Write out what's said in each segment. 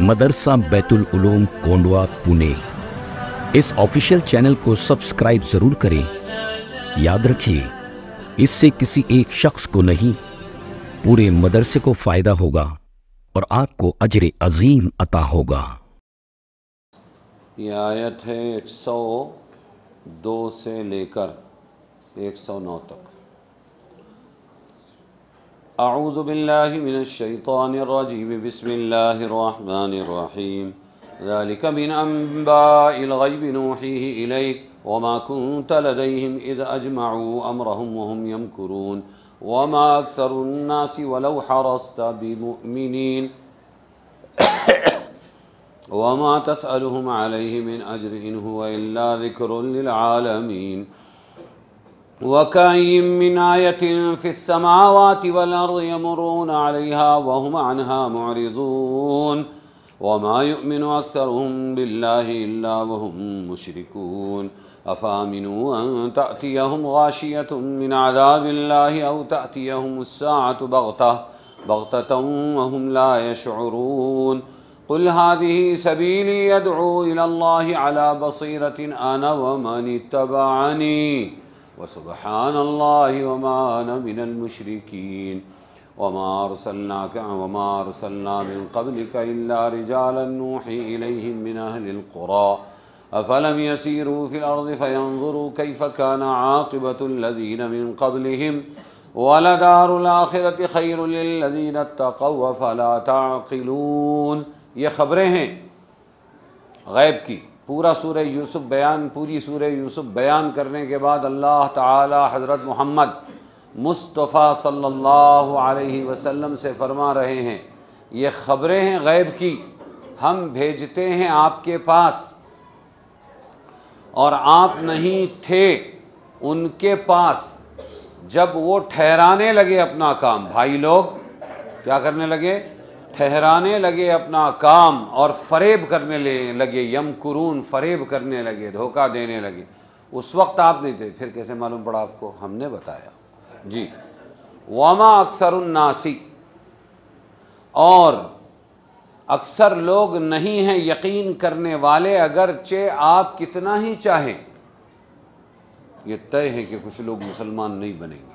मदरसा बैतुल उलूम कोंडवा पुणे इस official channel को subscribe ज़रूर करें याद रखिए इससे किसी एक शख्स को नहीं पूरे मदरसे को फ़ायदा होगा और आपको अजर अजीम अता होगा यह आयत है एक सौ दो से लेकर एक सौ नौ तक أعوذ بالله من الشيطان الرجيم بسم الله الرحمن الرحيم ذلك من أنباء الغيب نوحيه إليك وما كنت لديهم إذ أجمعوا أمرهم وهم يمكرون وما أكثر الناس ولو حرصت بمؤمنين وما تسألهم عليه من أجر إن هو إلا ذكر للعالمين وكاين من آية في السماوات والأرض يمرون عليها وهم عنها معرضون وما يؤمن أكثرهم بالله إلا وهم مشركون أفامنوا أن تأتيهم غاشية من عذاب الله أو تأتيهم الساعة بغتة بغتة وهم لا يشعرون قل هذه سبيلي يدعو إلى الله على بصيرة أنا ومن اتبعني وسبحان الله وما أنا من المشركين وما أرسلناك وما أرسلنا من قبلك إلا رجالا نوحي إليهم من أهل القرى أفلم يسيروا في الأرض فينظروا كيف كان عاقبة الذين من قبلهم ولدار الآخرة خير للذين اتقوا فلا تعقلون یہ خبریں ہیں غیب کی पूरा सूर्य यूसुफ बयान पूरी सूर्य यूसुफ बयान करने के बाद अल्लाह ताला हज़रत मोहम्मद मुस्तफ़ा सल्लल्लाहु अलैहि वसल्लम से फरमा रहे हैं ये ख़बरें हैं गैब की हम भेजते हैं आपके पास और आप नहीं थे उनके पास जब वो ठहराने लगे अपना काम भाई लोग क्या करने लगे ठहराने लगे अपना काम और फरेब करने लगे यम कुरून फरेब करने लगे धोखा देने लगे उस वक्त आप नहीं थे फिर कैसे मालूम पड़ा आपको हमने बताया जी वामा अक्सर उन्नासी और अक्सर लोग नहीं हैं यकीन करने वाले अगरचे आप कितना ही चाहें ये तय है कि कुछ लोग मुसलमान नहीं बनेंगे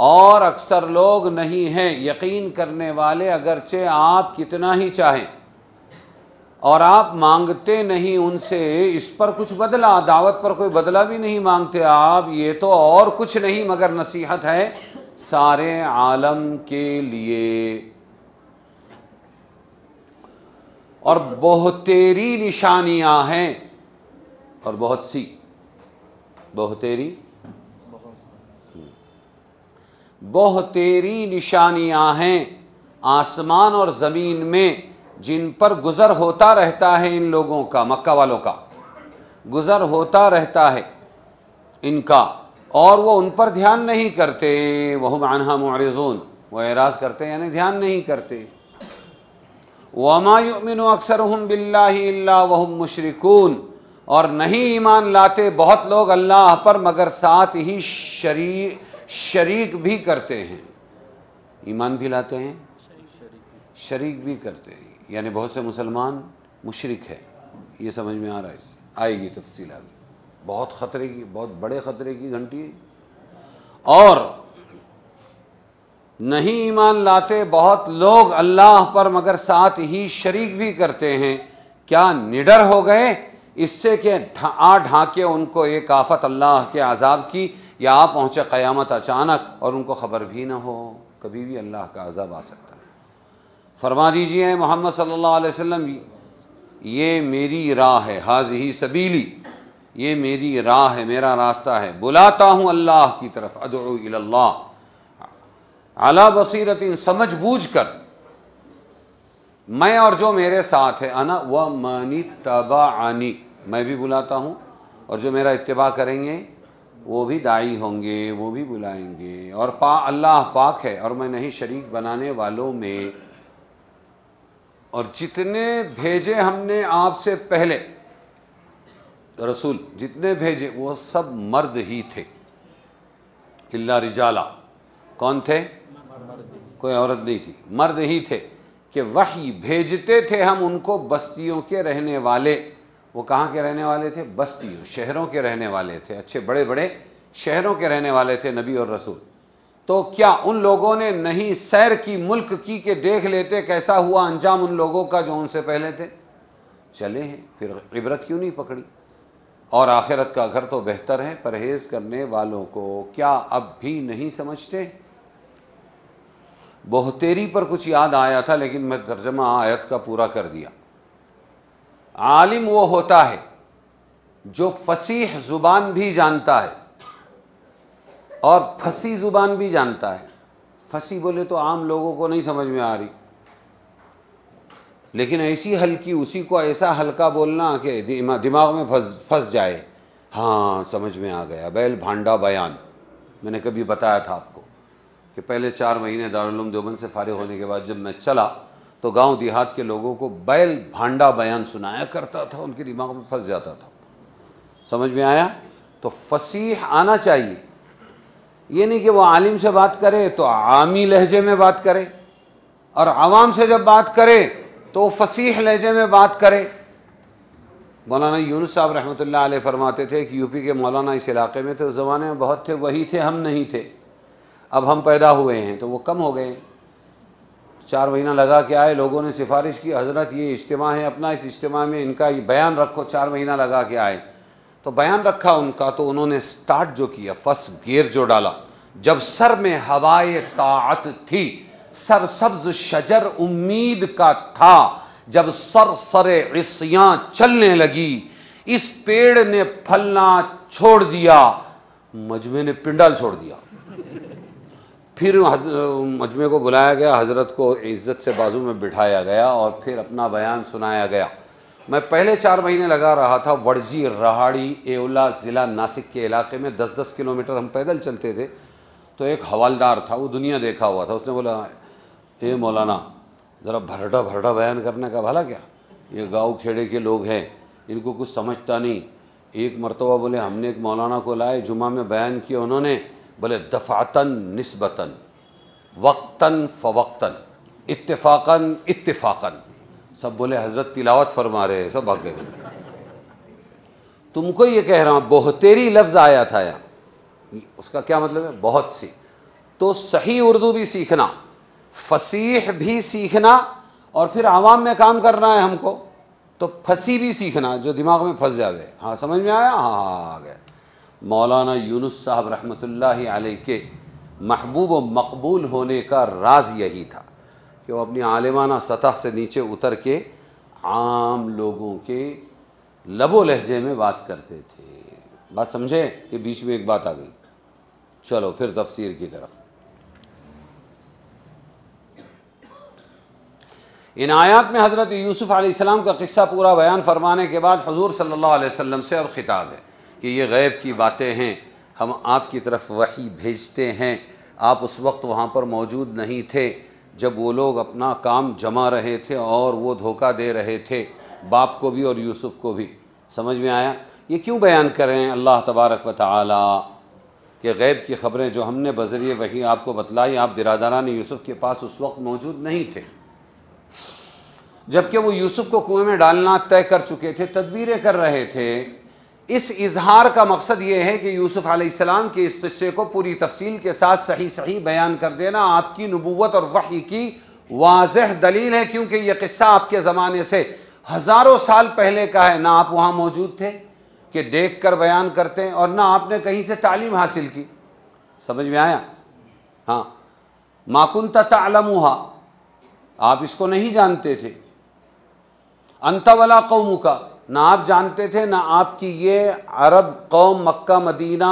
और अक्सर लोग नहीं हैं यकीन करने वाले अगरचे आप कितना ही चाहें और आप मांगते नहीं उनसे इस पर कुछ बदला दावत पर कोई बदला भी नहीं मांगते आप ये तो और कुछ नहीं मगर नसीहत है सारे आलम के लिए और तेरी निशानियां हैं और बहुत सी बहुतेरी बहुत तेरी निशानियाँ हैं आसमान और ज़मीन में जिन पर गुज़र होता रहता है इन लोगों का मक्का वालों का गुज़र होता रहता है इनका और वो उन पर ध्यान नहीं करते वह मानहा मरजून वो एराज़ करते यानी ध्यान नहीं करते वमायुमिन अक्सर हम बिल्ला वह मुशरकून और नहीं ईमान लाते बहुत लोग अल्लाह पर मगर साथ ही शरी शरीक भी करते हैं ईमान भी लाते हैं शरीक भी करते हैं यानी बहुत से मुसलमान मुशरक है ये समझ में आ रहा है इससे आएगी तफसील आगे बहुत ख़तरे की बहुत बड़े ख़तरे की घंटी है और नहीं ईमान लाते बहुत लोग अल्लाह पर मगर साथ ही शरीक भी करते हैं क्या निडर हो गए इससे के आ ढाके उनको एक आफत अल्लाह के आज़ाब की या आप पहुँचे क़यामत अचानक और उनको ख़बर भी ना हो कभी भी अल्लाह का अज़ब आ सकता है फरमा दीजिए मोहम्मद सल्लल्लाहु अलैहि वसल्लम ये मेरी राह है हाज ही सबीली ये मेरी राह है मेरा रास्ता है बुलाता हूँ अल्लाह की तरफ अदल्ला अला बसीरत समझ बूझ कर मैं और जो मेरे साथ है अना व मनी आनी मैं भी बुलाता हूँ और जो मेरा इतबा करेंगे वो भी दाई होंगे वो भी बुलाएंगे और पा अल्लाह पाक है और मैं नहीं शरीक बनाने वालों में और जितने भेजे हमने आपसे पहले रसूल जितने भेजे वो सब मर्द ही थे इल्ला रिजाला कौन थे कोई औरत नहीं थी मर्द ही थे कि वही भेजते थे हम उनको बस्तियों के रहने वाले वो कहाँ के रहने वाले थे बस्तियों शहरों के रहने वाले थे अच्छे बड़े बड़े शहरों के रहने वाले थे नबी और रसूल तो क्या उन लोगों ने नहीं सैर की मुल्क की के देख लेते कैसा हुआ अंजाम उन लोगों का जो उनसे पहले थे चले हैं फिर इबरत क्यों नहीं पकड़ी और आखिरत का घर तो बेहतर है परहेज़ करने वालों को क्या अब भी नहीं समझते बहुतेरी पर कुछ याद आया था लेकिन मैं तर्जमा आयत का पूरा कर दिया आलिम वो होता है जो फसीह ज़ुबान भी जानता है और फसी ज़ुबान भी जानता है फसी बोले तो आम लोगों को नहीं समझ में आ रही लेकिन ऐसी हल्की उसी को ऐसा हल्का बोलना कि दिमाग में फंस फंस जाए हाँ समझ में आ गया बैल भांडा बयान मैंने कभी बताया था आपको कि पहले चार महीने दारुल देवबंद से फारिग होने के बाद जब मैं चला तो गांव देहात के लोगों को बैल भांडा बयान सुनाया करता था उनके दिमाग में फंस जाता था समझ में आया तो फसीह आना चाहिए ये नहीं कि वो आलिम से बात करे तो आमी लहजे में बात करे और आवाम से जब बात करे तो फसीह लहजे में बात करे मौलाना यून साहब रहमत अलैह फरमाते थे कि यूपी के मौलाना इस इलाके में थे तो उस ज़माने में बहुत थे वही थे हम नहीं थे अब हम पैदा हुए हैं तो वो कम हो गए चार महीना लगा के आए लोगों ने सिफारिश की हज़रत ये इज्तम है अपना इस इज्तम में इनका ये बयान रखो चार महीना लगा के आए तो बयान रखा उनका तो उन्होंने स्टार्ट जो किया फर्स्ट गियर जो डाला जब सर में हवाए ताक़त थी सर सब्ज शजर उम्मीद का था जब सर सर इसियाँ चलने लगी इस पेड़ ने फलना छोड़ दिया मजमे ने पिंडल छोड़ दिया फिर मजमे को बुलाया गया हज़रत को इज़्ज़त से बाजू में बिठाया गया और फिर अपना बयान सुनाया गया मैं पहले चार महीने लगा रहा था वर्जी रहाड़ी एवला ज़िला नासिक के इलाके में दस दस किलोमीटर हम पैदल चलते थे तो एक हवालदार था वो दुनिया देखा हुआ था उसने बोला ए मौलाना ज़रा भरटा भरटा बयान करने का भला क्या ये गाँव खेड़े के लोग हैं इनको कुछ समझता नहीं एक मरतबा बोले हमने एक मौलाना को लाए जुमा में बयान किया उन्होंने बोले दफ़ातन नस्बता वक्ता फ़वक्ता इतफ़ाक़ा इतफ़ाक़ा सब बोले हज़रत तिलावत फरमा रहे सब आगे तुमको ये कह रहा हूँ बहुतेरी लफ्ज़ आया था यहाँ उसका क्या मतलब है बहुत सी तो सही उर्दू भी सीखना फसीह भी सीखना और फिर आवाम में काम करना है हमको तो फंसी भी सीखना जो दिमाग में फंस जावे हाँ समझ में आया हाँ हाँ, हाँ आ गया मौलाना यूनुस साहब रहमतुल्लाह अलैह के महबूब व मकबूल होने का राज यही था कि वो अपनी आलिमाना सतह से नीचे उतर के आम लोगों के लबो लहजे में बात करते थे बात समझे कि बीच में एक बात आ गई चलो फिर तफसीर की तरफ इन आयात में हज़रत यूसुफ़ आसमाम का किस्सा पूरा बयान फरमाने के बाद हजूर सल्लल्लाहु अलैहि वसल्लम से अब खिताब है कि ये गैब की बातें हैं हम आपकी तरफ वही भेजते हैं आप उस वक्त वहाँ पर मौजूद नहीं थे जब वो लोग अपना काम जमा रहे थे और वो धोखा दे रहे थे बाप को भी और यूसुफ को भी समझ में आया ये क्यों बयान करें अल्लाह तबारक व ताली कि गैब की ख़बरें जो हमने बजरिए वही आपको बतलाई आप बिरादरान यूसुफ़ के पास उस वक्त मौजूद नहीं थे जबकि वो यूसुफ़ को कुएं में डालना तय कर चुके थे तदबीरें कर रहे थे इस इजहार का मकसद ये है कि यूसुफ आसमाम के इस किस्से को पूरी तफसील के साथ सही सही बयान कर देना आपकी नबूत और वही की वाज दलील है क्योंकि यह किस्सा आपके ज़माने से हज़ारों साल पहले का है ना आप वहाँ मौजूद थे कि देख कर बयान करते हैं और ना आपने कहीं से तालीम हासिल की समझ में आया हाँ माकुन हुआ आप इसको नहीं जानते थे अंतवला का ना आप जानते थे ना आपकी ये अरब कौम मक्का मदीना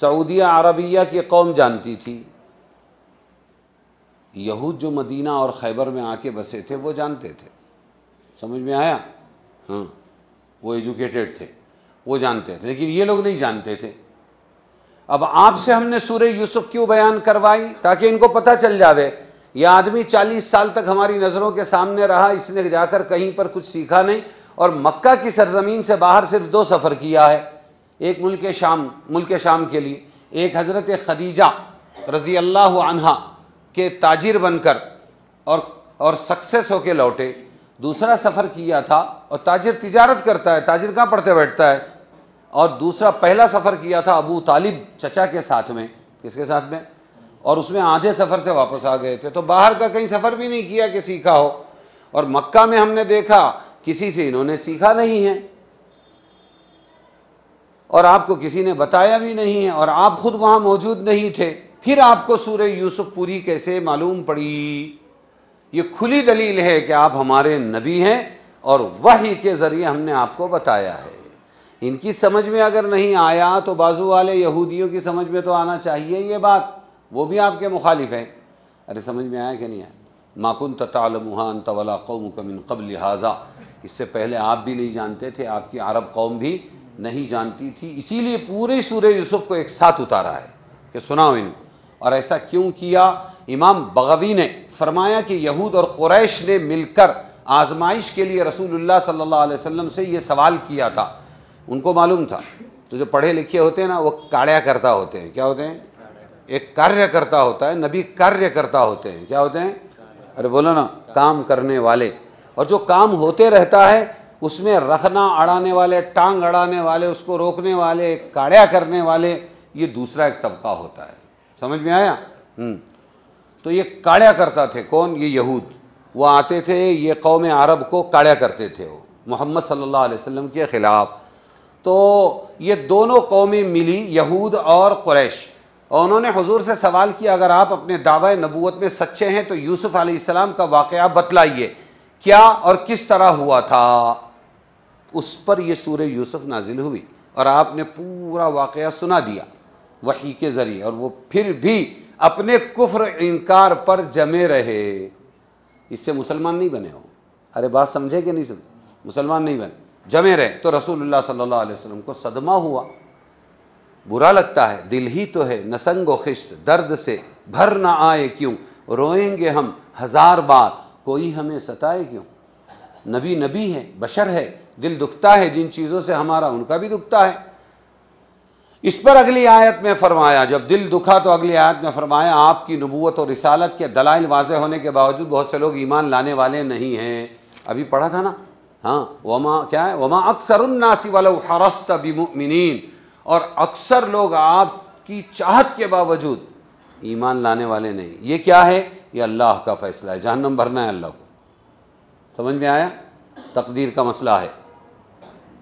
सऊदिया अरबिया की कौम जानती थी यहूद जो मदीना और खैबर में आके बसे थे वो जानते थे समझ में आया हाँ वो एजुकेटेड थे वो जानते थे लेकिन ये लोग नहीं जानते थे अब आपसे हमने सूर्य यूसुफ क्यों बयान करवाई ताकि इनको पता चल जावे यह आदमी 40 साल तक हमारी नज़रों के सामने रहा इसने जाकर कहीं पर कुछ सीखा नहीं और मक्का की सरजमीन से बाहर सिर्फ दो सफ़र किया है एक मुल्क शाम मुल्क शाम के लिए एक हज़रत खदीजा रज़ी अल्लाह अनहा के ताजिर बनकर और और सक्सेस होके लौटे दूसरा सफ़र किया था और ताजिर तिजारत करता है ताजिर कहाँ पढ़ते बैठता है और दूसरा पहला सफ़र किया था अबू तालिब चचा के साथ में किसके साथ में और उसमें आधे सफ़र से वापस आ गए थे तो बाहर का कहीं सफ़र भी नहीं किया कि सीखा हो और मक्का में हमने देखा किसी से इन्होंने सीखा नहीं है और आपको किसी ने बताया भी नहीं है और आप खुद वहां मौजूद नहीं थे फिर आपको सूर्य यूसुफ पूरी कैसे मालूम पड़ी ये खुली दलील है कि आप हमारे नबी हैं और वही के ज़रिए हमने आपको बताया है इनकी समझ में अगर नहीं आया तो बाजू वाले यहूदियों की समझ में तो आना चाहिए ये बात वो भी आपके मुखालिफ हैं अरे समझ में आया कि नहीं आया माकुन तलमहान तवला कौम कमिन कबल हाजा इससे पहले आप भी नहीं जानते थे आपकी अरब कौम भी नहीं जानती थी इसीलिए पूरे सूर्य यूसुफ को एक साथ उतारा है कि सुनाओ इनको और ऐसा क्यों किया इमाम बगवी ने फरमाया कि यहूद और क्रैश ने मिलकर आजमाइश के लिए रसूलुल्लाह सल्लल्लाहु अलैहि वसल्लम से ये सवाल किया था उनको मालूम था तो जो पढ़े लिखे होते हैं ना वो कार्यकर्ता होते हैं क्या होते हैं एक कार्यकर्ता होता है नबी कार्यकर्ता होते हैं क्या होते हैं अरे बोलो ना काम करने वाले और जो काम होते रहता है उसमें रखना अड़ाने वाले टांग अड़ाने वाले उसको रोकने वाले काढ़िया करने वाले ये दूसरा एक तबका होता है समझ में आया हम्म। तो ये काढ़िया करता थे कौन ये यहूद वो आते थे ये कौम अरब को काढ़िया करते थे वो मोहम्मद सल्ला वसम के ख़िलाफ़ तो ये दोनों कौमें मिली यहूद और क्रैश और उन्होंने हजूर से सवाल किया अगर आप अपने दावा नबूत में सच्चे हैं तो यूसुफ़ आलाम का वाक़ बतलाइए क्या और किस तरह हुआ था उस पर यह सूर्य यूसुफ नाजिल हुई और आपने पूरा वाक़ सुना दिया वही के ज़रिए और वो फिर भी अपने कुफ्र इनकार पर जमे रहे इससे मुसलमान नहीं बने हो अरे बात समझे कि नहीं समझे मुसलमान नहीं बने जमे रहे तो रसूलुल्लाह सल्लल्लाहु अलैहि वसल्लम को सदमा हुआ बुरा लगता है दिल ही तो है नसंग खिश्त दर्द से भर ना आए क्यों रोएंगे हम हज़ार बार कोई हमें सताए क्यों नबी नबी है बशर है दिल दुखता है जिन चीज़ों से हमारा उनका भी दुखता है इस पर अगली आयत में फरमाया जब दिल दुखा तो अगली आयत में फरमाया आपकी नबूत और रिसालत के दलाइल वाजे होने के बावजूद बहुत से लोग ईमान लाने वाले नहीं हैं अभी पढ़ा था ना हाँ वमा क्या है वमा अक्सर उन्नासी वाला हरस्त बिमिन और अक्सर लोग आपकी चाहत के बावजूद ईमान लाने वाले नहीं ये क्या है ये अल्लाह का फ़ैसला है जहन्नम भरना है अल्लाह को समझ में आया तकदीर का मसला है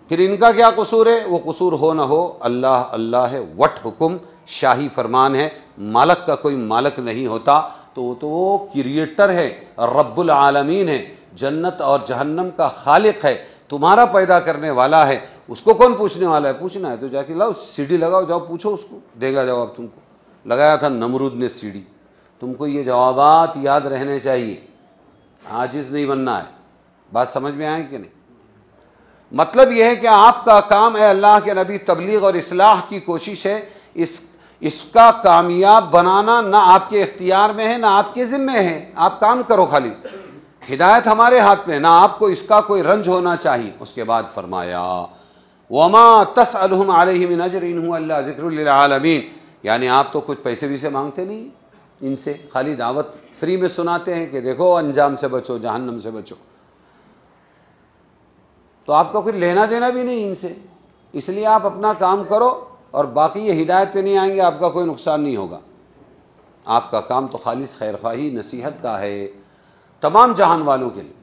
फिर इनका क्या कसूर है वो कसूर हो ना हो अल्लाह अल्लाह है वट हुकुम शाही फरमान है मालक का कोई मालक नहीं होता तो वो तो वो क्रिएटर है रब्बुल आलमीन है जन्नत और जहन्नम का खालिक है तुम्हारा पैदा करने वाला है उसको कौन पूछने वाला है पूछना है तो जाके लाओ सीढ़ी लगाओ जाओ पूछो उसको देगा जवाब तुमको लगाया था नमरूद ने सीढ़ी तुमको ये जवाब याद रहने चाहिए आजिज नहीं बनना है बात समझ में आए कि नहीं मतलब यह है कि आपका काम है अल्लाह के नबी तबलीग और इसलाह की कोशिश है इस इसका कामयाब बनाना ना आपके इख्तियार में है ना आपके ज़िम्मे है आप काम करो खाली हिदायत हमारे हाथ में ना आपको इसका कोई रंज होना चाहिए उसके बाद फरमाया वमा तस अलहम आलिम नजर इन जिक्रमीन यानी आप तो कुछ पैसे भी से मांगते नहीं इनसे खाली दावत फ्री में सुनाते हैं कि देखो अंजाम से बचो जहन्नम से बचो तो आपका कोई लेना देना भी नहीं इनसे इसलिए आप अपना काम करो और बाकी ये हिदायत पे नहीं आएंगे आपका कोई नुकसान नहीं होगा आपका काम तो खालिश खैर खाही नसीहत का है तमाम जहान वालों के लिए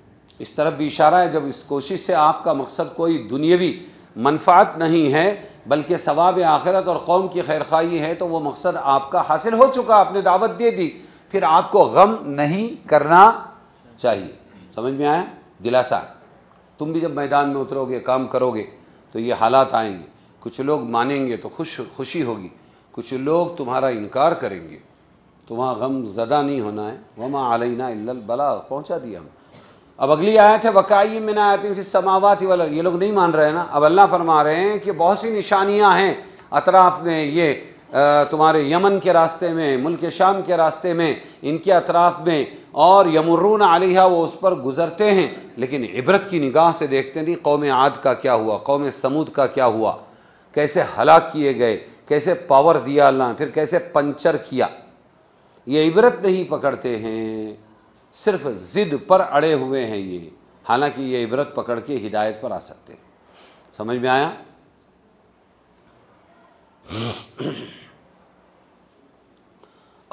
इस तरफ भी इशारा है जब इस कोशिश से आपका मकसद कोई दुनियावी मनफात नहीं है बल्कि सवाब आखिरत और कौम की खैर खाई है तो वो मकसद आपका हासिल हो चुका आपने दावत दे दी फिर आपको गम नहीं करना चाहिए समझ में आया दिलासा तुम भी जब मैदान में उतरोगे काम करोगे तो ये हालात आएंगे कुछ लोग मानेंगे तो खुश खुशी होगी कुछ लोग तुम्हारा इनकार करेंगे तो वहाँ गम ज़दा नहीं होना है वमा आलना बला पहुँचा दिया हम अब अगली आयत है वकाई में आती उसी समावत वाला ये लोग नहीं मान रहे हैं ना अब अल्लाह फरमा रहे हैं कि बहुत सी निशानियाँ हैं अतराफ़ में ये तुम्हारे यमन के रास्ते में मुल्क शाम के रास्ते में इनके अतराफ़ में और यमरून आलिया वो उस पर गुज़रते हैं लेकिन इबरत की निगाह से देखते नहीं कौम आद का क्या हुआ कौम समूद का क्या हुआ कैसे हलाक किए गए कैसे पावर दिया अल्लाह फिर कैसे पंचर किया ये इबरत नहीं पकड़ते हैं सिर्फ ज़िद पर अड़े हुए हैं ये हालांकि ये इबरत पकड़ के हिदायत पर आ सकते हैं समझ में आया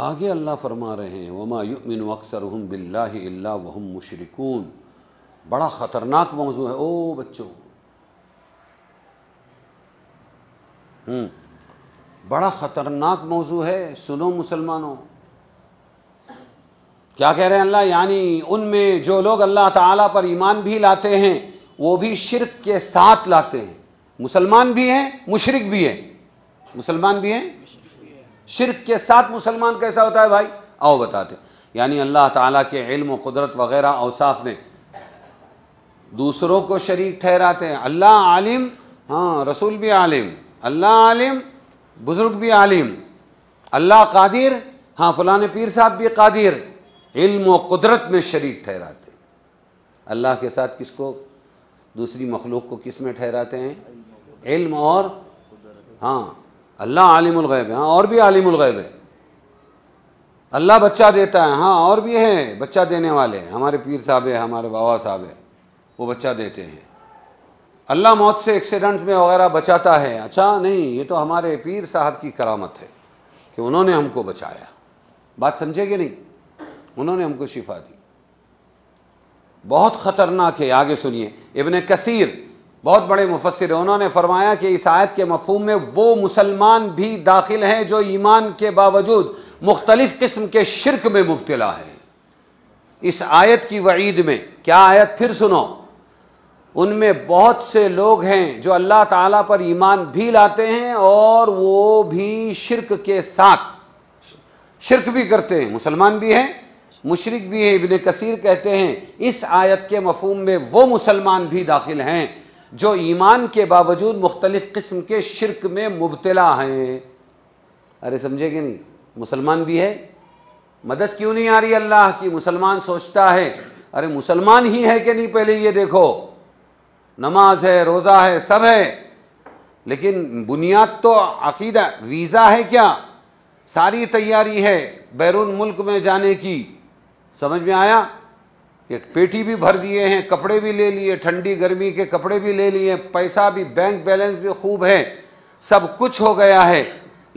आगे अल्लाह फरमा रहे हैं वमा युमिन अक्सर हम बिल्ला वहम मुशरिकून बड़ा ख़तरनाक मौजू है ओ बच्चों हम्म। बड़ा ख़तरनाक मौजू है सुनो मुसलमानों क्या कह रहे हैं अल्लाह यानी उनमें जो लोग अल्लाह ताला पर ईमान भी लाते हैं वो भी शिरक के साथ लाते हैं मुसलमान भी हैं मुशरक भी हैं मुसलमान भी हैं शिरक के साथ मुसलमान कैसा होता है भाई आओ बताते यानी अल्लाह ताला के इल्म कुदरत वगैरह अवसाफ में दूसरों को शरीक ठहराते हैं अल्लाह आलिम हाँ रसूल भी आलिम अल्लाह आलिम बुज़ुर्ग भी आलिम अल्लाह कादिर हाँ फ़लाने पीर साहब भी कादिर इल्म और कुदरत में शरीक ठहराते हैं अल्लाह के साथ किसको दूसरी मखलूक को किस में ठहराते हैं इल्म और हाँ अल्लाह आलिमगैब है हाँ और भी आलिमगैब है अल्लाह बच्चा देता है हाँ और भी है बच्चा देने वाले हमारे पीर साहब है हमारे बाबा साहब है वो बच्चा देते हैं अल्लाह मौत से एक्सीडेंट में वगैरह बचाता है अच्छा नहीं ये तो हमारे पीर साहब की करामत है कि उन्होंने हमको बचाया बात समझेगी नहीं उन्होंने हमको शिफा दी बहुत ख़तरनाक है आगे सुनिए इबन कसीर बहुत बड़े मुफसर हैं उन्होंने फरमाया कि इस आयत के मफहम में वो मुसलमान भी दाखिल हैं जो ईमान के बावजूद मुख्तलिफ़ किस्म के शिरक में मुबतला है इस आयत की वईद में क्या आयत फिर सुनो उनमें बहुत से लोग हैं जो अल्लाह ताला पर ईमान भी लाते हैं और वो भी शिरक के साथ शिरक भी करते हैं मुसलमान भी हैं मुशरक भी है इबन कसीर कहते हैं इस आयत के मफहम में वो मुसलमान भी दाखिल हैं जो ईमान के बावजूद मुख्तलिफ़ किस्म के शिरक में मुबतला हैं अरे समझे कि नहीं मुसलमान भी है मदद क्यों नहीं आ रही अल्लाह की मुसलमान सोचता है अरे मुसलमान ही है कि नहीं पहले ये देखो नमाज है रोज़ा है सब है लेकिन बुनियाद तो अकीदा वीज़ा है क्या सारी तैयारी है बैरून मुल्क में जाने की समझ में आया एक पेटी भी भर दिए हैं कपड़े भी ले लिए ठंडी गर्मी के कपड़े भी ले लिए पैसा भी बैंक बैलेंस भी खूब है सब कुछ हो गया है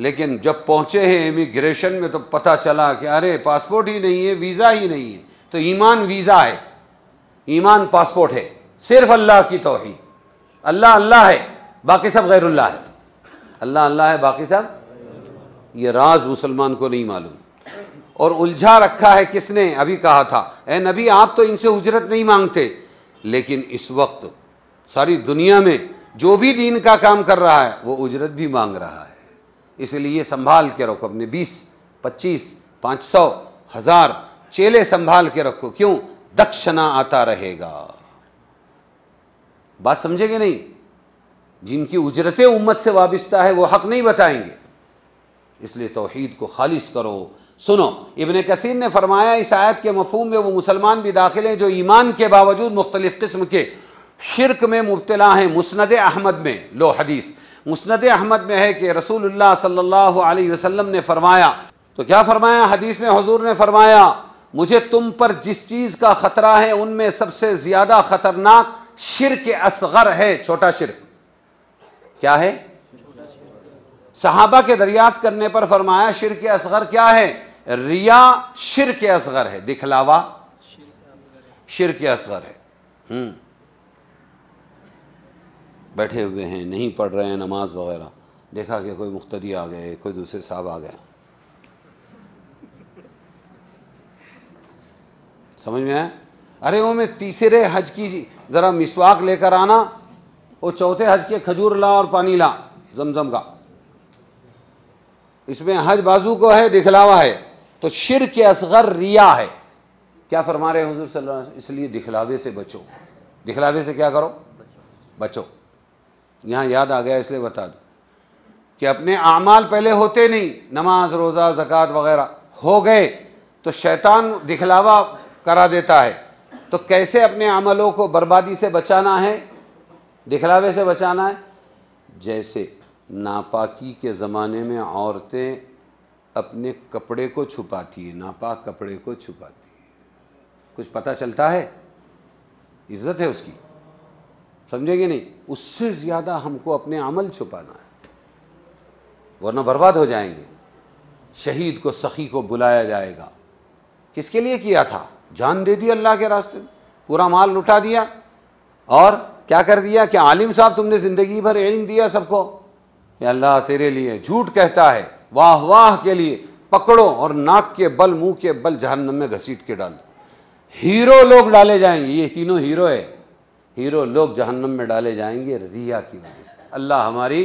लेकिन जब पहुंचे हैं इमिग्रेशन में तो पता चला कि अरे पासपोर्ट ही नहीं है वीज़ा ही नहीं है तो ईमान वीज़ा है ईमान पासपोर्ट है सिर्फ अल्लाह की ही अल्लाह अल्लाह है बाकी सब गैरुल्लाह है अल्लाह अल्लाह है बाकी सब ये राज मुसलमान को नहीं मालूम और उलझा रखा है किसने अभी कहा था ए नबी आप तो इनसे उजरत नहीं मांगते लेकिन इस वक्त सारी दुनिया में जो भी दीन का काम कर रहा है वो उजरत भी मांग रहा है इसलिए संभाल के रखो अपने बीस पच्चीस पाँच सौ हजार चेले संभाल के रखो क्यों दक्षिणा आता रहेगा बात समझेंगे नहीं जिनकी उजरतें उम्मत से वाबिस्ता है वो हक नहीं बताएंगे इसलिए तोहहीद को खालिश करो सुनो इबन कसीर ने फरमाया इस आयत के मफहम में वो मुसलमान भी दाखिल हैं जो ईमान के बावजूद मुख्तलिफ़ किस्म के शिरक में मुबतला हैं मुस्ंद अहमद में लो हदीस मुस्द अहमद में है कि रसूलुल्लाह सल्लल्लाहु अलैहि वसल्लम ने फरमाया तो क्या फरमाया हदीस में हजूर ने फरमाया मुझे तुम पर जिस चीज़ का ख़तरा है उनमें सबसे ज़्यादा ख़तरनाक शिरक असगर है छोटा शिरक क्या है सहाबा के दरियाफ्त करने पर फरमाया शिरक असगर क्या है रिया शिर के असगर है दिखलावा शिर के असगर है हम्म। बैठे हुए हैं नहीं पढ़ रहे हैं नमाज वगैरह देखा कि कोई मुख्तरी आ गए कोई दूसरे साहब आ गए समझ में आए अरे वो मैं तीसरे हज की ज़रा मिसवाक लेकर आना और चौथे हज के खजूर ला और पानी ला जमजम का इसमें हज बाजू को है दिखलावा है तो शिर के असगर रिया है क्या फरमा रहे हजूर सल इसलिए दिखलावे से बचो दिखलावे से क्या करो बचो यहाँ याद आ गया इसलिए बता दो कि अपने अमाल पहले होते नहीं नमाज रोज़ा ज़क़़त वगैरह हो गए तो शैतान दिखलावा करा देता है तो कैसे अपने अमलों को बर्बादी से बचाना है दिखलावे से बचाना है जैसे नापाकी के ज़माने में औरतें अपने कपड़े को छुपाती है नापाक कपड़े को छुपाती है कुछ पता चलता है इज्जत है उसकी समझेंगे नहीं उससे ज़्यादा हमको अपने अमल छुपाना है वरना बर्बाद हो जाएंगे शहीद को सखी को बुलाया जाएगा किसके लिए किया था जान दे दी अल्लाह के रास्ते में पूरा माल लुटा दिया और क्या कर दिया कि आलिम साहब तुमने ज़िंदगी भर इल्म दिया सबको अल्लाह तेरे लिए झूठ कहता है वाह वाह के लिए पकड़ो और नाक के बल मुंह के बल जहन्नम में घसीट के डाल दो हीरो लोग डाले जाएंगे ये तीनों हीरो है हीरो लोग जहन्नम में डाले जाएंगे रिया की वजह से अल्लाह हमारी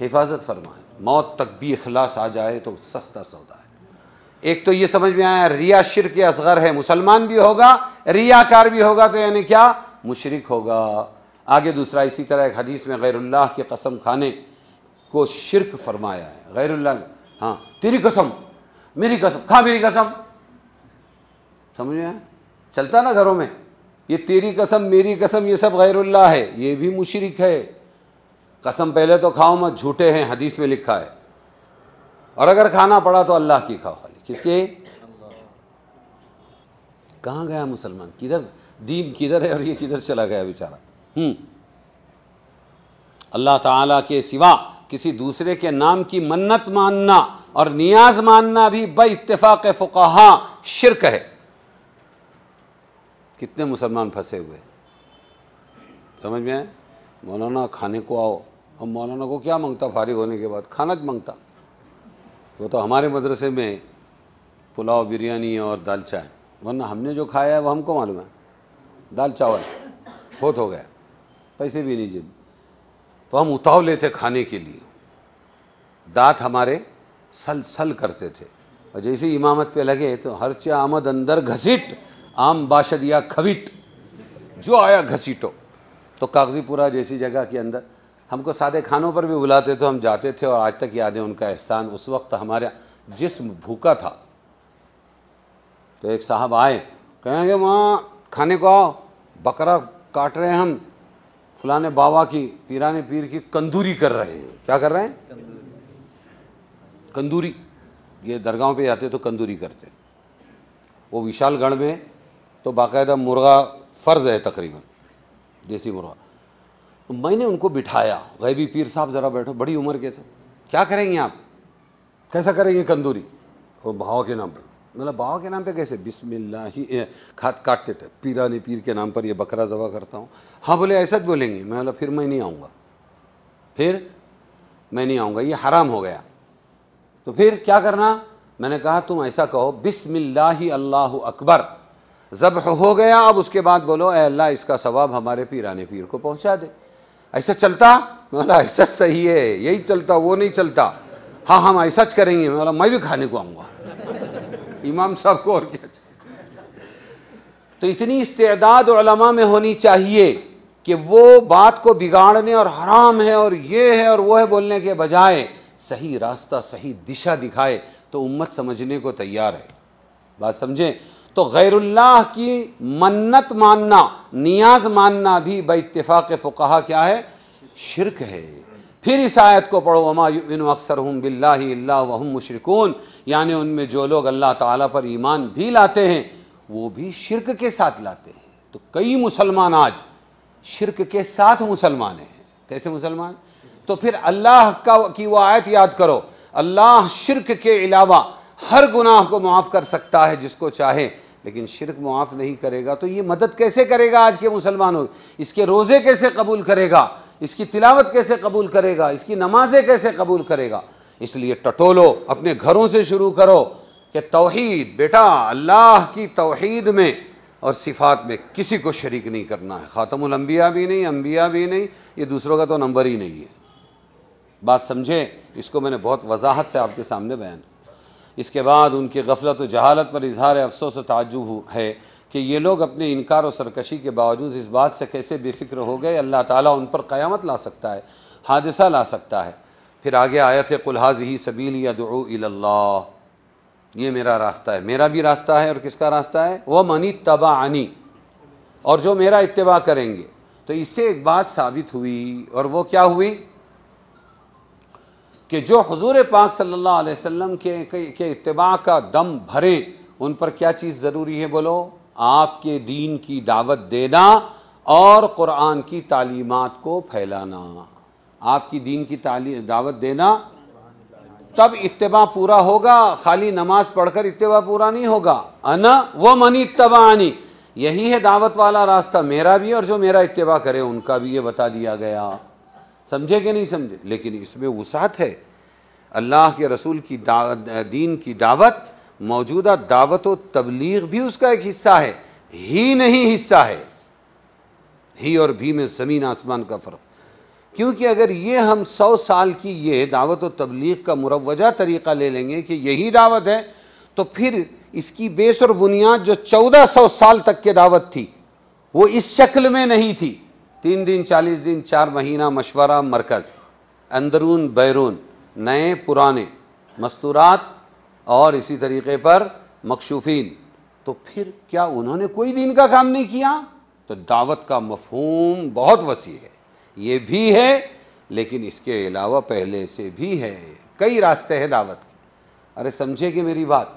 हिफाजत फरमाए मौत तक भी अखलास आ जाए तो सस्ता सौदा है एक तो ये समझ में आया रिया शिर के असगर है मुसलमान भी होगा रियाकार भी होगा तो यानी क्या मुशरक होगा आगे दूसरा इसी तरह एक हदीस में गैरुल्लाह की कसम खाने को शिरक फरमाया है गैर हाँ तेरी कसम मेरी कसम खा मेरी कसम समझ में चलता ना घरों में ये तेरी कसम मेरी कसम ये सब गैरुल्ला है ये भी मुशरक है कसम पहले तो खाओ मत झूठे हैं हदीस में लिखा है और अगर खाना पड़ा तो अल्लाह की खाओ खाली किसके कहाँ गया मुसलमान किधर दीन किधर है और ये किधर चला गया बेचारा हम्म अल्लाह ताला के सिवा किसी दूसरे के नाम की मन्नत मानना और नियाज मानना भी ब इतफ़ाक़ फ़ुकाहा शिरक है कितने मुसलमान फंसे हुए समझ में आए मौलाना खाने को आओ हम मौलाना को क्या मांगता फारिग होने के बाद खाना मांगता वो तो हमारे मदरसे में पुलाव बिरयानी और दाल चाय वरना हमने जो खाया है वो हमको मालूम है दाल चावल बहुत हो गया पैसे भी नहीं जेब तो हम उताव लेते खाने के लिए दांत हमारे सल सल करते थे और जैसे इमामत पे लगे तो हर चे आमद अंदर घसीट आम बाशद या खविट जो आया घसीटो तो कागजीपुरा जैसी जगह के अंदर हमको सादे खानों पर भी बुलाते थे हम जाते थे और आज तक यादें उनका एहसान उस वक्त हमारा जिसम भूखा था तो एक साहब आए कहेंगे वहाँ खाने को आओ बकरा काट रहे हैं हम फलाने बाबा की पीराने पीर की कंदूरी कर रहे हैं क्या कर रहे हैं कंदूरी, ये दरगाहों पे जाते तो कंदूरी करते हैं वो विशालगढ़ में तो बाकायदा मुर्गा फ़र्ज़ है तकरीबन देसी मुर्गा तो मैंने उनको बिठाया गैबी पीर साहब ज़रा बैठो बड़ी उम्र के थे क्या करेंगे आप कैसा करेंगे कंदूरी और भाव के नाम पर मतलब बाबा के नाम पे कैसे बिस्मिल्ला ही खाद काटते थे पीरा ने पीर के नाम पर ये बकरा जबा करता हूँ हाँ बोले ऐसा तो बोलेंगे मैं बोला फिर मैं नहीं आऊँगा फिर मैं नहीं आऊँगा ये हराम हो गया तो फिर क्या करना मैंने कहा तुम ऐसा कहो बिस्मिल्ला अल्लाह अकबर जब हो गया अब उसके बाद बोलो अल्लाह इसका सवाब हमारे पीराने पीर को पहुँचा दे ऐसा चलता मैं बोला ऐसा सही है यही चलता वो नहीं चलता हाँ हम ऐसा करेंगे मैं बोला मैं भी खाने को आऊँगा इमाम साहब को और क्या चाहिए तो इतनी इस्तेदाद उलमा में होनी चाहिए कि वो बात को बिगाड़ने और हराम है और ये है और वो है बोलने के बजाय सही रास्ता सही दिशा दिखाए तो उम्मत समझने को तैयार है बात समझें तो गैरुल्लाह की मन्नत मानना नियाज मानना भी बतफ़ाक़ फ़ुकाहा क्या है शिरक है फिर इस आयत को पढ़ो अमा हमाबिन अक्सर हम बिल्ला वहम मुशरकून यानि उनमें जो लोग अल्लाह ताला पर ईमान भी लाते हैं वो भी शिरक के साथ लाते हैं तो कई मुसलमान आज शिरक के साथ मुसलमान हैं कैसे मुसलमान तो फिर अल्लाह का की वो आयत याद करो अल्लाह शिरक के अलावा हर गुनाह को माफ़ कर सकता है जिसको चाहे लेकिन शिरक माफ़ नहीं करेगा तो ये मदद कैसे करेगा आज के मुसलमानों इसके रोज़े कैसे कबूल करेगा इसकी तिलावत कैसे कबूल करेगा इसकी नमाजें कैसे कबूल करेगा इसलिए टटोलो अपने घरों से शुरू करो कि तोहहीद बेटा अल्लाह की तोहद में और सिफात में किसी को शरीक नहीं करना है खातमुलंबिया भी नहीं अम्बिया भी नहीं ये दूसरों का तो नंबर ही नहीं है बात समझे इसको मैंने बहुत वजाहत से आपके सामने बयान इसके बाद उनकी गफलत व जहालत पर इजहार अफसोस व ताजुब है कि ये लोग अपने इनकार और सरकशी के बावजूद इस बात से कैसे बेफिक्र हो गए अल्लाह ताला उन पर क़यामत ला सकता है हादसा ला सकता है फिर आगे आयत कुल्हाज ही सबील या ये मेरा रास्ता है मेरा भी रास्ता है और किसका रास्ता है वह मनी तबा आनी और जो मेरा इतबा करेंगे तो इससे एक बात साबित हुई और वो क्या हुई कि जो हजूर पाक सल्ला वम के के, के इतबा का दम भरें उन पर क्या चीज़ ज़रूरी है बोलो आपके दीन की दावत देना और क़ुरान की तालीमत को फैलाना आपकी दीन की दावत देना तब इतबा पूरा होगा खाली नमाज पढ़कर इतबा पूरा नहीं होगा अना व मनी आनी यही है दावत वाला रास्ता मेरा भी और जो मेरा इतबा करे उनका भी ये बता दिया गया समझे कि नहीं समझे लेकिन इसमें वसात है अल्लाह के रसूल की दावत दीन की दावत मौजूदा दावत व तबलीग भी उसका एक हिस्सा है ही नहीं हिस्सा है ही और भी में ज़मीन आसमान का फ़र्क क्योंकि अगर ये हम सौ साल की ये दावत व तबलीग का मुरवजा तरीक़ा ले लेंगे कि यही दावत है तो फिर इसकी बेस और बुनियाद जो चौदह सौ साल तक के दावत थी वो इस शक्ल में नहीं थी तीन दिन चालीस दिन चार महीना मशवरा मरकज़ अंदरून बैरून नए पुराने मस्तूरात और इसी तरीके पर मकशूफीन तो फिर क्या उन्होंने कोई दिन का काम नहीं किया तो दावत का मफहूम बहुत वसी है ये भी है लेकिन इसके अलावा पहले से भी है कई रास्ते हैं दावत के अरे समझे कि मेरी बात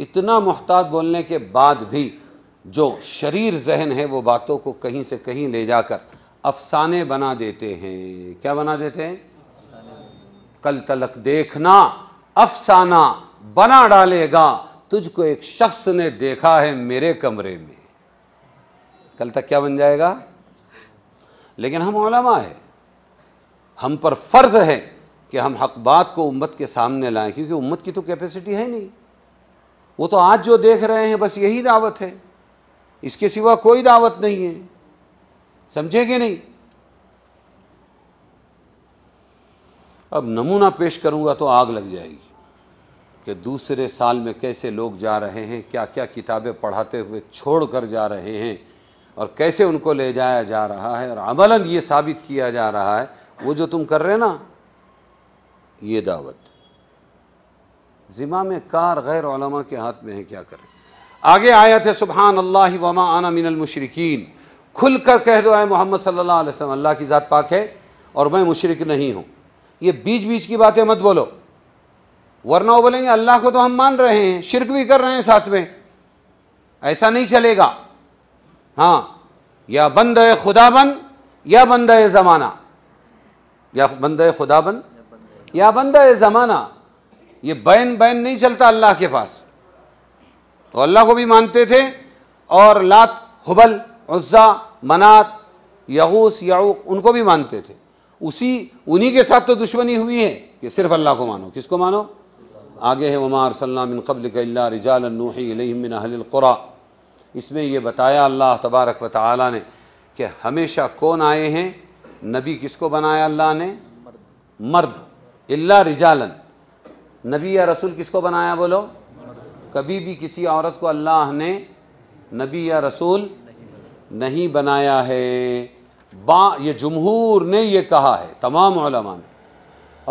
इतना मुहतात बोलने के बाद भी जो शरीर जहन है वो बातों को कहीं से कहीं ले जाकर अफसाने बना देते हैं क्या बना देते हैं कल तलक देखना अफसाना बना डालेगा तुझको एक शख्स ने देखा है मेरे कमरे में कल तक क्या बन जाएगा लेकिन हम ओलमा है हम पर फ़र्ज़ है कि हम हक बात को उम्मत के सामने लाएं क्योंकि उम्मत की तो कैपेसिटी है नहीं वो तो आज जो देख रहे हैं बस यही दावत है इसके सिवा कोई दावत नहीं है समझे कि नहीं अब नमूना पेश करूँगा तो आग लग जाएगी कि दूसरे साल में कैसे लोग जा रहे हैं क्या क्या किताबें पढ़ाते हुए छोड़ कर जा रहे हैं और कैसे उनको ले जाया जा रहा है और अमलन ये साबित किया जा रहा है वो जो तुम कर रहे ना ये दावत ज़िमा में कार गैर के हाथ में है क्या करें आगे आया थे सुबहान अल्लाह वमा आना मिनल मुशरकिन खुल कर कह दो आए मोहम्मद सल्लल्लाहु अलैहि वसल्लम अल्लाह की ज़ात पाक है और मैं मुशरक नहीं हूँ ये बीच बीच की बातें मत बोलो वरना वो बोलेंगे अल्लाह को तो हम मान रहे हैं शिरक भी कर रहे हैं साथ में ऐसा नहीं चलेगा हाँ या बंद खुदा बन या बंद है ज़माना या बंद है खुदा बन या बंद है ज़माना ये बैन बैन नहीं चलता अल्लाह के पास तो अल्लाह को भी मानते थे और लात हुबल उज़्ज़ा मनात यगूस याऊक उनको भी मानते थे उसी उन्हीं के साथ तो दुश्मनी हुई है कि सिर्फ अल्लाह को मानो किसको मानो आगे है उमार सल्लामिन कबल रजालमिन अहलकुरा इसमें यह बताया अल्लाह तबारक व ताली ने कि हमेशा कौन आए हैं नबी किसको बनाया अल्लाह ने मर्द अल्ला रिजालन नबी या रसूल किसको बनाया बोलो कभी भी किसी औरत को अल्लाह ने नबी या रसूल नहीं बनाया है बा ये जमहूर ने ये कहा है तमाम ने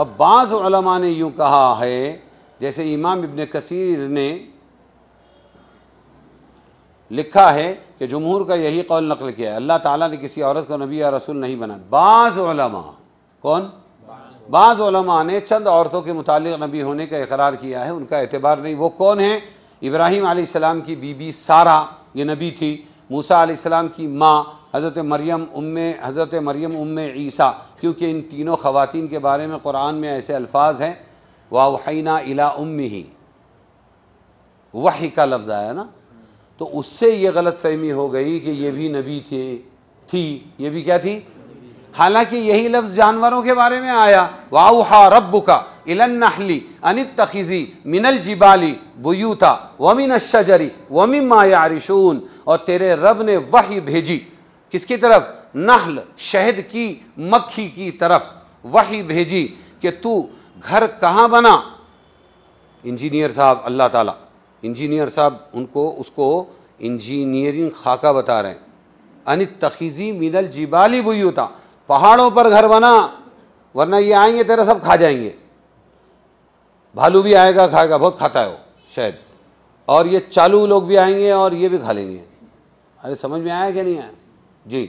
अब बाज़ ने यूँ कहा है जैसे इमाम इबन कसीर ने लिखा है कि जमहूर का यही कौल नकल किया है अल्लाह ताला ने किसी औरत को नबी या रसूल नहीं बना बाज़ कौन बाज़ ने चंद औरतों के मुतालिक नबी होने का इकरार किया है उनका एतबार नहीं वो कौन है इब्राहिम आसमाम की बीबी सारा ये नबी थी मूसा आसमाम की माँ हज़रत मरियम उम हज़रत मरियम उम्म ईसा क्योंकि इन तीनों ख़वान के बारे में क़ुरान में ऐसे अल्फाज हैं वाहना इला उम ही वही का लफ्ज़ आया ना तो उससे ये गलत फहमी हो गई कि ये भी नबी थे थी ये भी क्या थी हालांकि यही लफ्ज़ जानवरों के बारे में आया वाह रब का इलन नहली अनित तखीज़ी मिनल जिबाली बुयूता वमिन शजरी वमिन माया और तेरे रब ने वही भेजी किसकी तरफ नहल शहद की मक्खी की तरफ वही भेजी कि तू घर कहाँ बना इंजीनियर साहब अल्लाह ताला इंजीनियर साहब उनको उसको इंजीनियरिंग खाका बता रहे हैं अनित तखीज़ी मिनल जिबाली होता पहाड़ों पर घर बना वरना ये आएंगे तेरा सब खा जाएंगे भालू भी आएगा खाएगा बहुत खाता है वो शायद और ये चालू लोग भी आएंगे और ये भी खा लेंगे अरे समझ में आया क्या नहीं आया जी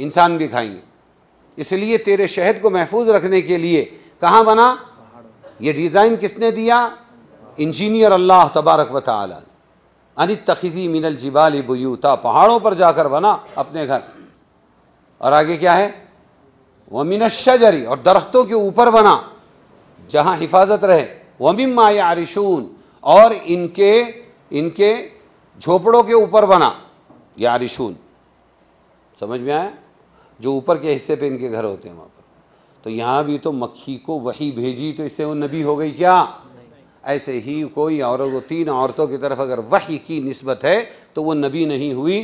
इंसान भी खाएंगे इसलिए तेरे शहद को महफूज रखने के लिए कहाँ बना ये डिज़ाइन किसने दिया इंजीनियर अल्लाह तबारक व ताली अनित तखीज़ी मिनल जिबाल बुयूता पहाड़ों पर जाकर बना अपने घर और आगे क्या है वह मिनशरी और दरख्तों के ऊपर बना जहाँ हिफाजत रहे वमिम माया आरिशून और इनके इनके झोपड़ों के ऊपर बना या आरिशून समझ में आया जो ऊपर के हिस्से पे इनके घर होते हैं वहाँ पर तो यहाँ भी तो मक्खी को वही भेजी तो इससे वो नबी हो गई क्या ऐसे ही कोई और वो तीन औरतों की तरफ अगर वही की नस्बत है तो वो नबी नहीं हुई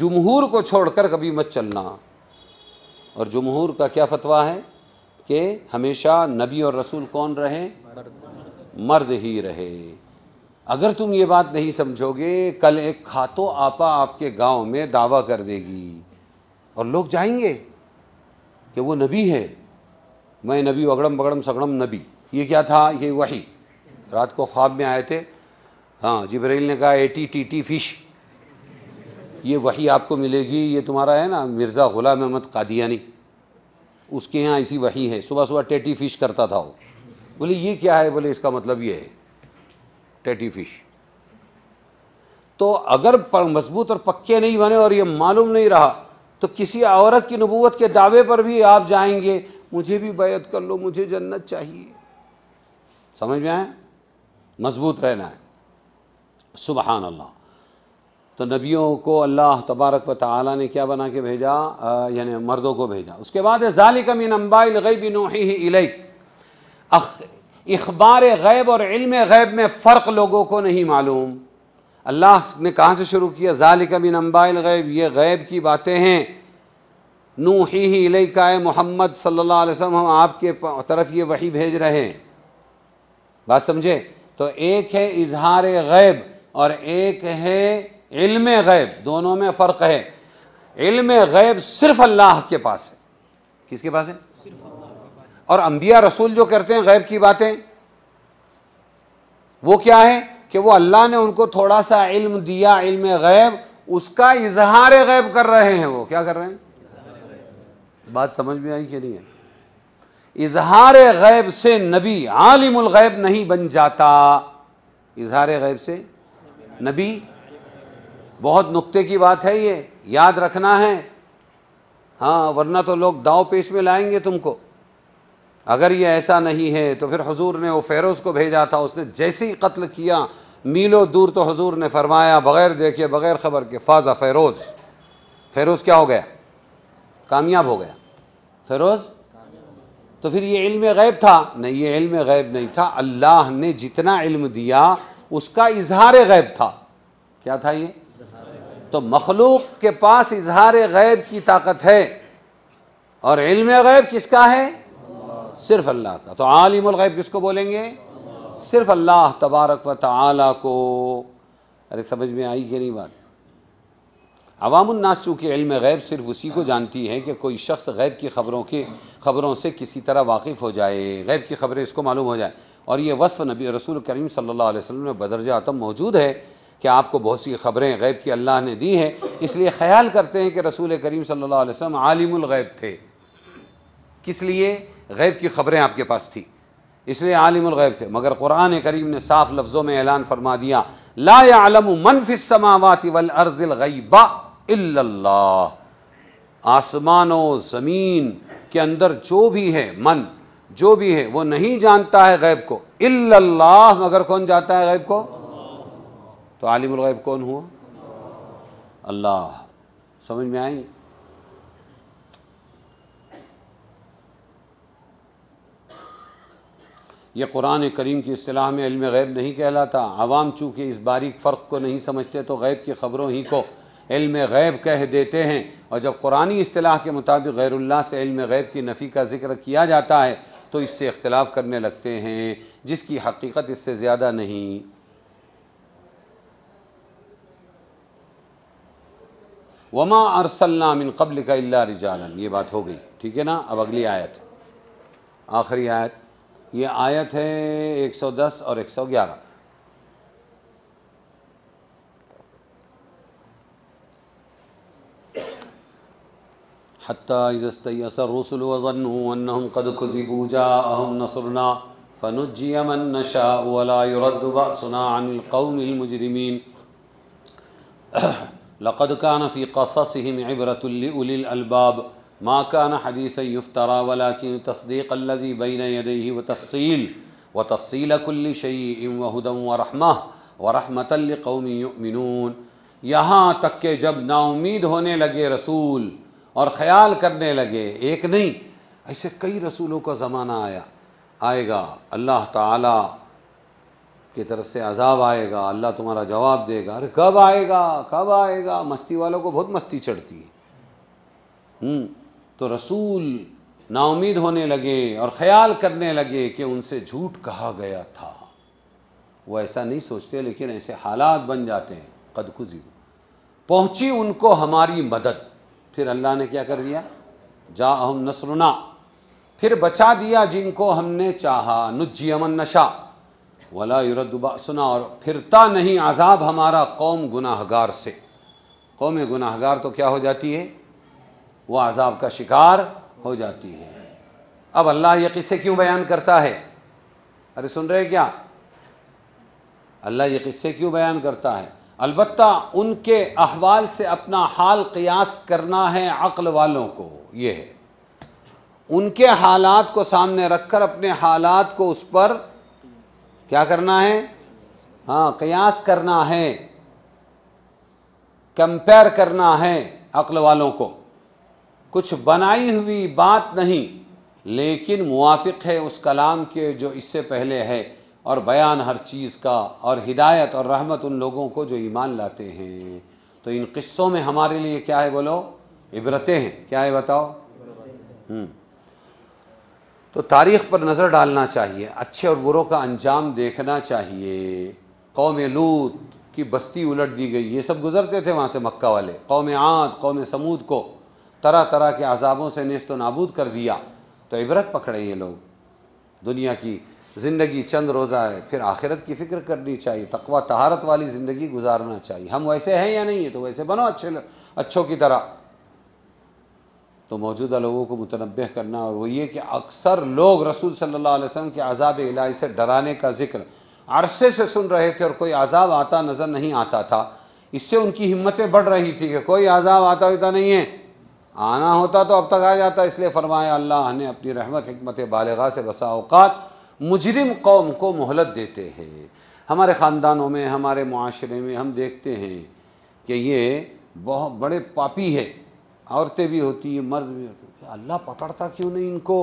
जमहूर को छोड़कर कभी मत चलना और जमहूर का क्या फतवा है कि हमेशा नबी और रसूल कौन रहे मर्द ही रहे अगर तुम ये बात नहीं समझोगे कल एक खातो आपा आपके गांव में दावा कर देगी और लोग जाएंगे कि वो नबी है मैं नबी अगड़म बगड़म सगड़म नबी ये क्या था ये वही रात को ख्वाब में आए थे हाँ जिब्राइल ने कहा एटी टी टी फिश ये वही आपको मिलेगी ये तुम्हारा है ना मिर्ज़ा गुलाम अहमद कादियानी उसके यहाँ ऐसी वही है सुबह सुबह टेटी फिश करता था वो बोले ये क्या है बोले इसका मतलब ये है टेटी फिश तो अगर मजबूत और पक्के नहीं बने और ये मालूम नहीं रहा तो किसी औरत की नबूत के दावे पर भी आप जाएंगे मुझे भी बैत कर लो मुझे जन्नत चाहिए समझ में आए मजबूत रहना है सुबहान अल्लाह तो नबियों को अल्लाह तबारक व ताली ने क्या बना के भेजा यानी मर्दों को भेजा उसके बाद ज़ालिक मिन अम्बाइल गैब नोही इलैक अखबार गैब और इल्म गैब में फ़र्क लोगों को नहीं मालूम अल्लाह ने कहाँ से शुरू किया ज़ाल कमिन अम्बाइल गैब ये गैब की बातें हैं नू ही ही का मोहम्मद सल्ला वसम हम आपके तरफ ये वही भेज रहे हैं बात समझे तो एक है इजहार गैब और एक है इल्म गैब दोनों में फ़र्क है इल्म गैब सिर्फ अल्लाह के पास है किसके पास है और अम्बिया रसूल जो करते हैं गैब की बातें वो क्या है कि वो अल्लाह ने उनको थोड़ा सा इल्म दिया इल्म गैब उसका इजहार गैब कर रहे हैं वो क्या कर रहे हैं बात समझ में आई कि नहीं है इजहार गैब से नबी आलिमुल गैब नहीं बन जाता इजहार गैब से नबी बहुत नुक्ते की बात है ये याद रखना है हाँ वरना तो लोग दाव पेश में लाएंगे तुमको अगर ये ऐसा नहीं है तो फिर हजूर ने वो फेरोज़ को भेजा था उसने जैसे ही कत्ल किया मीलों दूर तो हजूर ने फरमाया बग़ैर देखे बग़ैर ख़बर के फ़ाज़ा फ़ेरोज़ फ़ेरोज़ क्या हो गया कामयाब हो गया फ़ेरोज़ तो फिर ये इल्म गैब था नहीं ये इल्म गैब नहीं था अल्लाह ने जितना इल्म दिया उसका इजहार गैब था क्या था ये तो मखलूक के पास इजहार गैब की ताकत है और इल्म गैब किसका है सिर्फ अल्लाह का तो आलिम गैब किसको बोलेंगे सिर्फ अल्लाह तबारक व ताली को अरे समझ में आई कि नहीं बात अवामनास चूँकि इल्म गैब सिर्फ उसी को जानती है कि कोई शख्स गैब की ख़बरों के ख़बरों से किसी तरह वाकिफ़ हो जाए गैब की ख़बरें इसको मालूम हो जाए और ये वस्फ़ नबी रसूल करीम सल्लल्लाहु अलैहि वसल्लम में बदरजा आतम मौजूद है कि आपको बहुत सी ख़बरें गैब की अल्लाह ने दी हैं इसलिए ख़्याल करते हैं कि रसूल करीम सल्लल्लाहु अलैहि वसल्लम आलिमुल गैब थे किस लिए गैब की ख़बरें आपके पास थी इसलिए आलिमग़ैब थे मगर कुरान करीम ने साफ लफ्ज़ों में ऐलान फरमा दिया लाम समावाति वल अर्ज़लबा आसमान ज़मीन के अंदर जो भी है मन जो भी है वो नहीं जानता है गैब को इल्लल्लाह मगर कौन जाता है गैब को तो आलिम गैब कौन हुआ अल्लाह समझ में आई ये कुरान करीम की असलाह में इल्म गैब नहीं कहलाता आवाम चूँकि इस बारीक फ़र्क को नहीं समझते तो गैब की ख़बरों ही को इल्म गैब कह देते हैं और जब कुरानी असलाह के मुताबिक गैरुल्ला से इल्म गैब की नफ़ी का जिक्र किया जाता है तो इससे इख्तलाफ करने लगते हैं जिसकी हकीकत इससे ज़्यादा नहीं वमा अरसलना मिन कबल का रिजालन ये बात हो गई ठीक है ना अब अगली आयत आखिरी आयत ये आयत है 110 और 111 حتى إذا استيأس الرسل وظنوا أنهم قد كذبوا جاءهم نصرنا فنجي من نشاء ولا يرد بأسنا عن القوم المجرمين لقد كان في قصصهم عبرة لأولي الألباب माकान हदीस युफ्तरा वलाकिन तस्दीक अल्लि बैन यदही व तफसील व तफसील कुल्ल शई वहदम व रहमा व रहमतल कौमी मिनून यहाँ तक के जब नाउमीद होने लगे रसूल और ख़याल करने लगे एक नहीं ऐसे कई रसूलों का ज़माना आया आएगा अल्लाह ताला की तरफ से अजाब आएगा अल्लाह तुम्हारा जवाब देगा अरे कब आएगा कब आएगा मस्ती वालों को बहुत मस्ती चढ़ती है हम्म। तो रसूल नाउमीद होने लगे और ख़्याल करने लगे कि उनसे झूठ कहा गया था वो ऐसा नहीं सोचते लेकिन ऐसे हालात बन जाते हैं कदकुजी पहुँची उनको हमारी मदद फिर अल्लाह ने क्या कर दिया जा अहम नसरुना फिर बचा दिया जिनको हमने चाहा अमन नशा वला युरदबा सुना और फिरता नहीं आज़ाब हमारा कौम गुनाहगार से कौम गुनाहगार तो क्या हो जाती है वो अजाब का शिकार हो जाती है अब अल्लाह ये किस्से क्यों बयान करता है अरे सुन रहे क्या अल्लाह ये किस्से क्यों बयान करता है अलबत् उनके अहवाल से अपना हाल क़यास करना है अक्ल वालों को ये है उनके हालात को सामने रखकर अपने हालात को उस पर क्या करना है हाँ क़यास करना है कंपेयर करना है अक्ल वालों को कुछ बनाई हुई बात नहीं लेकिन मुआफ़ है उस कलाम के जो इससे पहले है और बयान हर चीज़ का और हिदायत और रहमत उन लोगों को जो ईमान लाते हैं तो इन किस्सों में हमारे लिए क्या है बोलो इबरतें हैं क्या है बताओ हम्म। तो तारीख़ पर नज़र डालना चाहिए अच्छे और बुरों का अंजाम देखना चाहिए कौम लूत की बस्ती उलट दी गई ये सब गुज़रते थे वहाँ से मक्का वाले कौम आद कौम समूद को तरह तरह के अजाबों से नस्त नाबूद कर दिया तो इबरत पकड़े ये लोग दुनिया की ज़िंदगी चंद रोज़ा है फिर आखिरत की फ़िक्र करनी चाहिए तकवा तहारत वाली ज़िंदगी गुजारना चाहिए हम वैसे हैं या नहीं है तो वैसे बनो अच्छे अच्छों की तरह तो मौजूदा लोगों को मुतनब करना और वो ये कि अक्सर लोग रसूल सल्ला वसम के अजाब इलाई से डराने का जिक्र अरसे से सुन रहे थे और कोई अजाब आता नज़र नहीं आता था इससे उनकी हिम्मतें बढ़ रही थी कि कोई अजाब आता होता नहीं है आना होता तो अब तक आ जाता इसलिए फरमाया अल्लाह ने अपनी रहमत हमत बालगा से बसा अवकात मुजरिम कौम को मोहलत देते हैं हमारे ख़ानदानों में हमारे माशरे में हम देखते हैं कि ये बहुत बड़े पापी है औरतें भी होती हैं मर्द भी होते अल्लाह पकड़ता क्यों नहीं इनको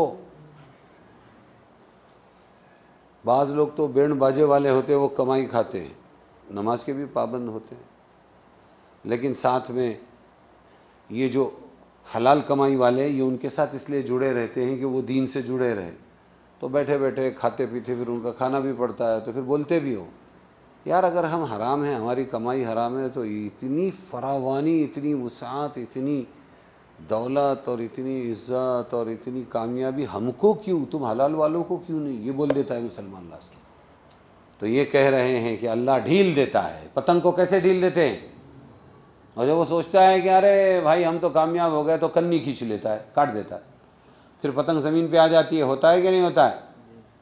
बाज़ लोग तो बैंड बाजे वाले होते हैं वो कमाई खाते हैं नमाज के भी पाबंद होते हैं लेकिन साथ में ये जो हलाल कमाई वाले ये उनके साथ इसलिए जुड़े रहते हैं कि वो दीन से जुड़े रहे तो बैठे बैठे खाते पीते फिर उनका खाना भी पड़ता है तो फिर बोलते भी हो यार अगर हम हराम हैं हमारी कमाई हराम है तो इतनी फरावानी इतनी वसात इतनी दौलत और इतनी इज्जत और इतनी कामयाबी हमको क्यों तुम हलाल वालों को क्यों नहीं ये बोल देता है मुसलमान लास्ट तो ये कह रहे हैं कि अल्लाह ढील देता है पतंग को कैसे ढील देते हैं और जब वो सोचता है कि अरे भाई हम तो कामयाब हो गए तो कन्नी खींच लेता है काट देता है फिर पतंग ज़मीन पे आ जाती है होता है कि नहीं होता है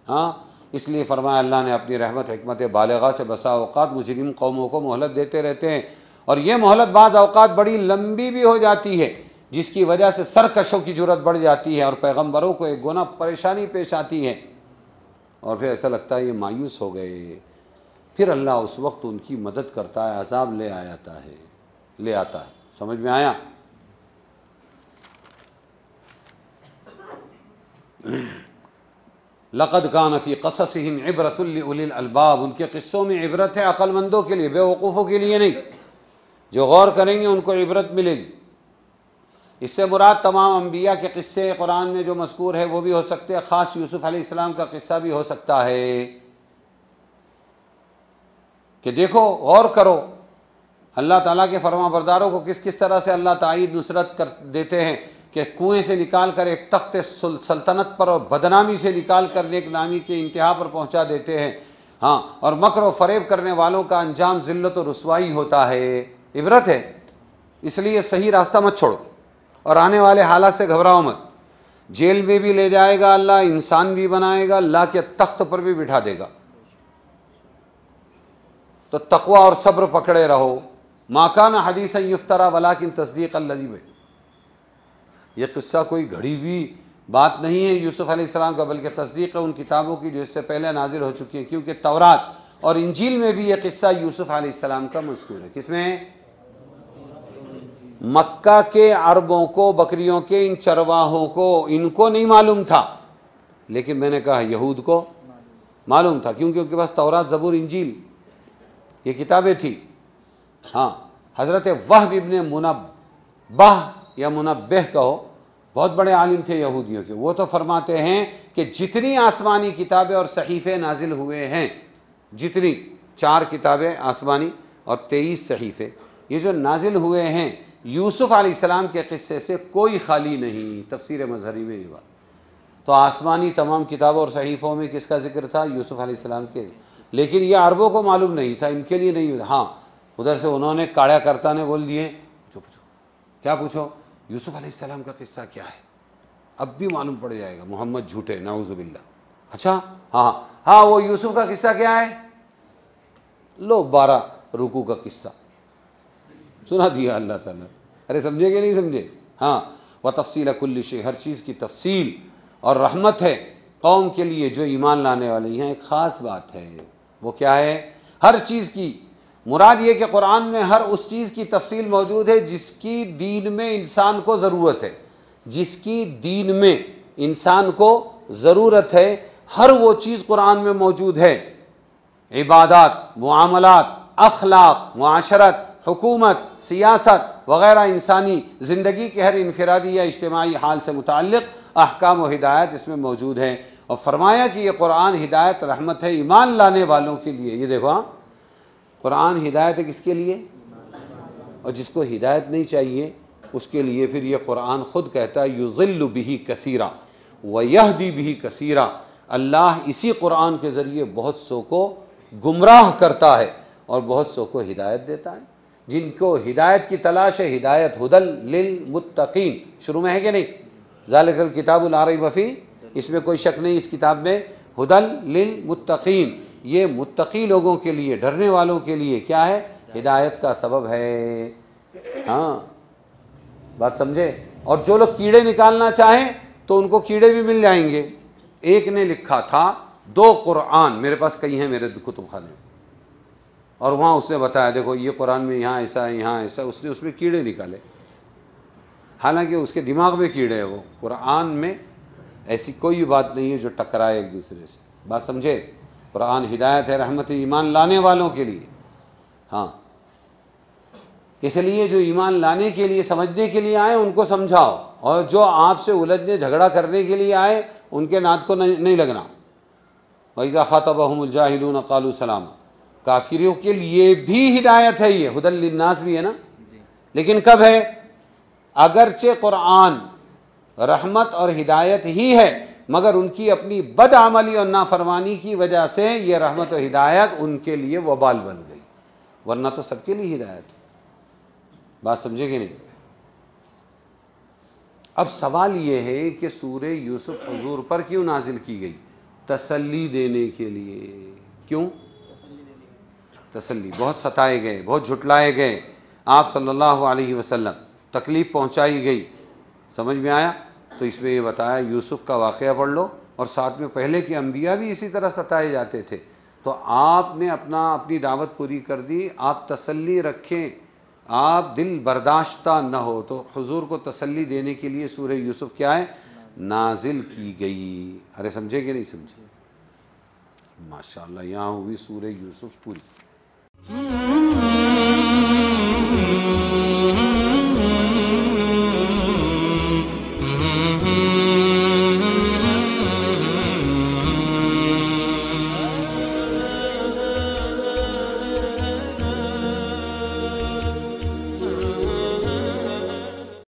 हाँ इसलिए फरमाया अल्लाह ने अपनी रहमत हमत बालगा से बसा अवकात मुजरिम कौमों को मोहलत देते रहते हैं और ये मोहलत बाज़ अवकात बड़ी लंबी भी हो जाती है जिसकी वजह से सरकशों की जरूरत बढ़ जाती है और पैगम्बरों को एक गुना परेशानी पेश आती है और फिर ऐसा लगता है ये मायूस हो गए फिर अल्लाह उस वक्त उनकी मदद करता है अजाब ले आ जाता है ले आता है समझ में आया लक़द का नफी कसस हिम अलबाब उनके किस्सों में इबरत है अक्लमंदों के लिए बेवकूफ़ों के लिए नहीं जो गौर करेंगे उनको इबरत मिलेगी इससे मुराद तमाम अम्बिया के किस्से कुरान में जो मशकूर है वो भी हो सकते हैं ख़ास यूसुफ़ अलैहिस्सलाम का किस्सा भी हो सकता है कि देखो गौर करो अल्लाह ताला के फरमा बरदारों को किस किस तरह से अल्लाह तायद नुसरत कर देते हैं कि कुएँ से निकाल कर एक तख्त सल्तनत पर और बदनामी से निकाल कर नेक नामी के इंतहा पर पहुँचा देते हैं हाँ और मकर व फरेब करने वालों का अंजाम जिल्लत और रसवाई होता है इबरत है इसलिए सही रास्ता मत छोड़ो और आने वाले हालात से घबराओ मत जेल में भी ले जाएगा अल्लाह इंसान भी बनाएगा अल्लाह के तख्त पर भी बिठा देगा तो तकवा और सब्र पकड़े रहो माकान हदीस युफ्तरा वला किन तस्दीक अल्लजीब ये किस्सा कोई घड़ी हुई बात नहीं है यूसुफ़ अलैहिस्सलाम का बल्कि तस्दीक है उन किताबों की जो इससे पहले नाजिल हो चुकी हैं क्योंकि तौरात और इंजील में भी ये किस्सा यूसुफ़ अलैहिस्सलाम का मजकूर है किसमें मक्का के अरबों को बकरियों के इन चरवाहों को इनको नहीं मालूम था लेकिन मैंने कहा यहूद को मालूम था क्योंकि उनके पास तौरात ज़बूर इंजील ये किताबें थी हाँ हज़रत वह इबन मुनबह या मुनबह कहो बहुत बड़े आलिम थे यहूदियों के वो तो फरमाते हैं कि जितनी आसमानी किताबें और सहीफ़े नाजिल हुए हैं जितनी चार किताबें आसमानी और तेईस सहीफ़े ये जो नाजिल हुए हैं यूसुफ़ आसमाम के क़स्से से कोई खाली नहीं तफसर मजहरी में ये बात तो आसमानी तमाम किताबों और सहीफ़ों में किसका जिक्र था यूसुफ़ आसमाम के लेकिन यह अरबों को मालूम नहीं था इनके लिए नहीं हाँ उधर से उन्होंने काड़ा करता ने बोल दिए पूछो पूछो क्या पूछो यूसुफ अलैहिस्सलाम का किस्सा क्या है अब भी मालूम पड़ जाएगा मोहम्मद झूठे नाउजुबिल्ला अच्छा हाँ, हाँ हाँ वो यूसुफ का किस्सा क्या है लो बारह रुकू का किस्सा सुना दिया अल्लाह ताला अरे समझे कि नहीं समझे हाँ वह तफसील कुल्ल शे हर चीज़ की तफसील और रहमत है कौम के लिए जो ईमान लाने वाली हैं एक ख़ास बात है वो क्या है हर चीज़ की मुराद ये कि कुरान में हर उस चीज़ की तफसील मौजूद है जिसकी दीन में इंसान को ज़रूरत है जिसकी दीन में इंसान को ज़रूरत है हर वो चीज़ कुरान में मौजूद है इबादत मामलत अखलाक माशरत हुकूमत सियासत वगैरह इंसानी ज़िंदगी के हर इनफरादी या इज्तमाही हाल से मुतक़ अहकाम व हिदायत इसमें मौजूद हैं और फरमाया कि ये कुरान हिदायत रहमत है ईमान लाने वालों के लिए ये देखो हाँ कुरान हिदायत है किसके लिए और जिसको हिदायत नहीं चाहिए उसके लिए फिर यह कुरान ख़ुद कहता है युजिल बिही कसीरा दी भी कसीरा अल्लाह इसी कुरान के ज़रिए बहुत सो को गुमराह करता है और बहुत सो को हिदायत देता है जिनको हिदायत की तलाश है हिदायत हदल लिल मुतकीन शुरू में है कि नहीं जालिकल किताबुल आरई बफ़ी इसमें कोई शक नहीं इस किताब में हदल लिल मुतकीन ये मुतकी लोगों के लिए डरने वालों के लिए क्या है हिदायत का सबब है हाँ बात समझे और जो लोग कीड़े निकालना चाहें तो उनको कीड़े भी मिल जाएंगे एक ने लिखा था दो कुरान मेरे पास कई हैं मेरे कुतुब खाने और वहाँ उसने बताया देखो ये कुरान में यहाँ ऐसा है यहाँ ऐसा उसने उसमें कीड़े निकाले हालांकि उसके दिमाग में कीड़े हैं वो कुरान में ऐसी कोई बात नहीं है जो टकराए एक दूसरे से बात समझे कुरान हिदायत है रहमत ईमान लाने वालों के लिए हाँ इसलिए जो ईमान लाने के लिए समझने के लिए आए उनको समझाओ और जो आपसे उलझने झगड़ा करने के लिए आए उनके नात को नहीं, नहीं लगना वैज़ा ख़ातबहमजाहिलून कालू सलाम काफिरों के लिए भी हिदायत है ये हदलनास भी है ना लेकिन कब है अगरचे कुरान रहमत और हिदायत ही है मगर उनकी अपनी बदआमली और नाफरमानी की वजह से ये रहमत और हिदायत उनके लिए वबाल बन गई वरना तो सबके लिए हिदायत बात समझे कि नहीं अब सवाल ये है कि सूर्य यूसुफ हजूर पर क्यों नाजिल की गई तसल्ली देने के लिए क्यों तसल्ली बहुत सताए गए बहुत झुटलाए गए आप सल्लल्लाहु अलैहि वसल्लम तकलीफ़ पहुंचाई गई समझ में आया तो इसमें ये बताया यूसुफ का वाक़ पढ़ लो और साथ में पहले के अम्बिया भी इसी तरह सताए जाते थे तो आपने अपना अपनी दावत पूरी कर दी आप तसल्ली रखें आप दिल बर्दाश्ता न हो तो हुजूर को तसल्ली देने के लिए सूर्य यूसुफ क्या है नाजिल की गई अरे समझे कि नहीं समझे माशा यहाँ हुई सूर्य यूसुफ पूरी हम्म।